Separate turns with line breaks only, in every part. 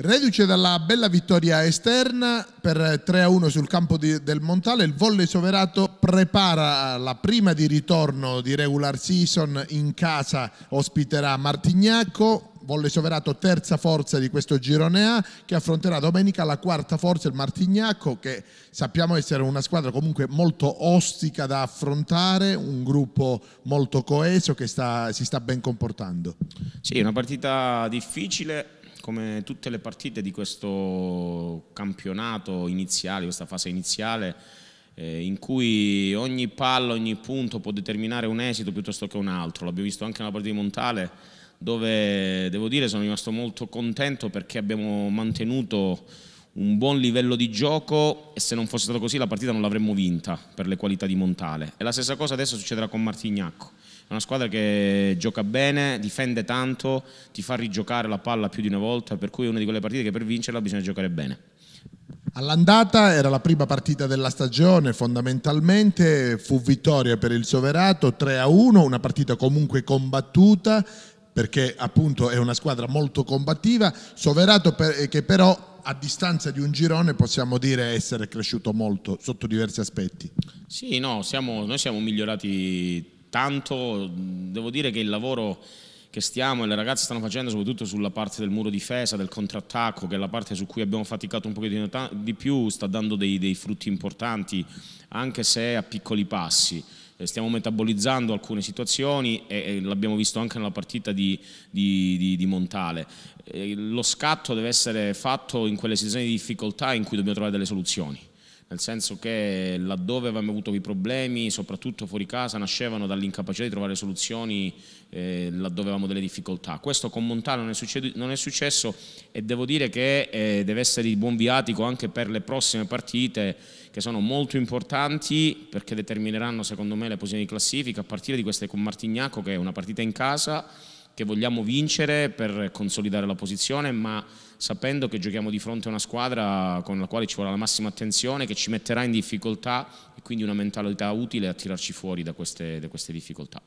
Reduce dalla bella vittoria esterna per 3-1 sul campo di, del Montale, il volley soverato prepara la prima di ritorno di regular season in casa, ospiterà Martignacco, Volle soverato terza forza di questo girone A che affronterà domenica la quarta forza, il Martignacco, che sappiamo essere una squadra comunque molto ostica da affrontare, un gruppo molto coeso che sta, si sta ben comportando.
Sì, una partita difficile come tutte le partite di questo campionato iniziale, questa fase iniziale, eh, in cui ogni palla, ogni punto può determinare un esito piuttosto che un altro. L'abbiamo visto anche nella partita di Montale, dove devo dire sono rimasto molto contento perché abbiamo mantenuto un buon livello di gioco e se non fosse stato così la partita non l'avremmo vinta per le qualità di Montale. E la stessa cosa adesso succederà con Martignacco. È una squadra che gioca bene, difende tanto, ti fa rigiocare la palla più di una volta, per cui è una di quelle partite che per vincerla bisogna giocare bene.
All'andata era la prima partita della stagione, fondamentalmente fu vittoria per il Soverato 3-1, una partita comunque combattuta perché appunto è una squadra molto combattiva, Soverato eh, che però a distanza di un girone possiamo dire essere cresciuto molto sotto diversi aspetti.
Sì, no, siamo, noi siamo migliorati tanto, devo dire che il lavoro che stiamo e le ragazze stanno facendo soprattutto sulla parte del muro difesa, del contrattacco, che è la parte su cui abbiamo faticato un pochettino di più, sta dando dei, dei frutti importanti, anche se a piccoli passi. Eh, stiamo metabolizzando alcune situazioni e, e l'abbiamo visto anche nella partita di, di, di, di Montale. E eh, lo scatto deve essere fatto in quelle situazioni di difficoltà in cui dobbiamo trovare delle soluzioni nel senso che laddove avevamo avuto i problemi, soprattutto fuori casa, nascevano dall'incapacità di trovare soluzioni eh, laddove avevamo delle difficoltà. Questo con Montano non è, successo, non è successo e devo dire che eh, deve essere di buon viatico anche per le prossime partite che sono molto importanti perché determineranno secondo me le posizioni di classifica a partire di queste con Martignacco che è una partita in casa che vogliamo vincere per consolidare la posizione, ma sapendo che giochiamo di fronte a una squadra con la quale ci vorrà la massima attenzione, che ci metterà in difficoltà e quindi una mentalità utile a tirarci fuori da queste, da queste difficoltà.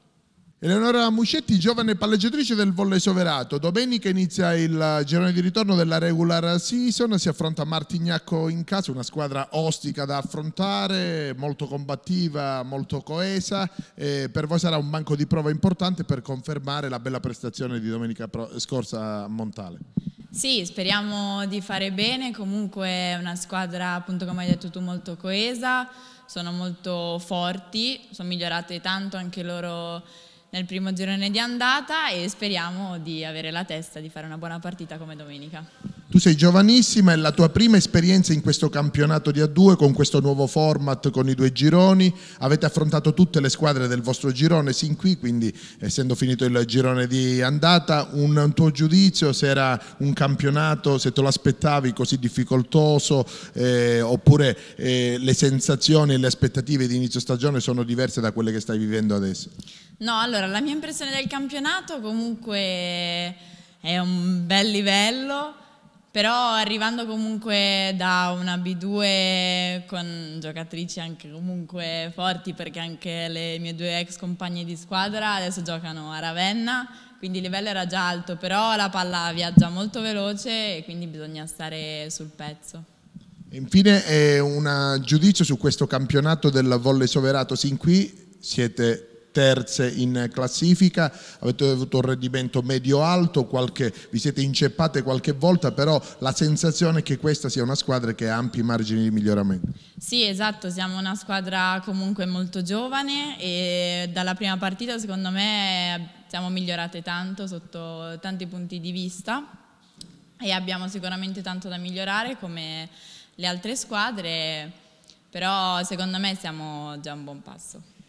Eleonora Muscetti, giovane palleggiatrice del volle soverato. Domenica inizia il girone di ritorno della regular season, si affronta Martignacco in casa, una squadra ostica da affrontare, molto combattiva, molto coesa. E per voi sarà un banco di prova importante per confermare la bella prestazione di domenica scorsa a Montale.
Sì, speriamo di fare bene, comunque è una squadra, appunto come hai detto tu, molto coesa, sono molto forti, sono migliorate tanto anche loro nel primo girone di andata e speriamo di avere la testa di fare una buona partita come domenica.
Tu sei giovanissima, è la tua prima esperienza in questo campionato di A2 con questo nuovo format con i due gironi, avete affrontato tutte le squadre del vostro girone sin qui, quindi essendo finito il girone di andata, un tuo giudizio se era un campionato, se te lo aspettavi così difficoltoso eh, oppure eh, le sensazioni e le aspettative di inizio stagione sono diverse da quelle che stai vivendo adesso?
No, allora la mia impressione del campionato comunque è un bel livello però arrivando comunque da una B2 con giocatrici anche comunque forti, perché anche le mie due ex compagne di squadra adesso giocano a Ravenna, quindi il livello era già alto, però la palla viaggia molto veloce e quindi bisogna stare sul pezzo.
Infine eh, un giudizio su questo campionato del volley soverato, sin qui siete terze in classifica, avete avuto un rendimento medio-alto, vi siete inceppate qualche volta, però la sensazione è che questa sia una squadra che ha ampi margini di miglioramento.
Sì, esatto, siamo una squadra comunque molto giovane e dalla prima partita secondo me siamo migliorate tanto sotto tanti punti di vista e abbiamo sicuramente tanto da migliorare come le altre squadre, però secondo me siamo già a un buon passo.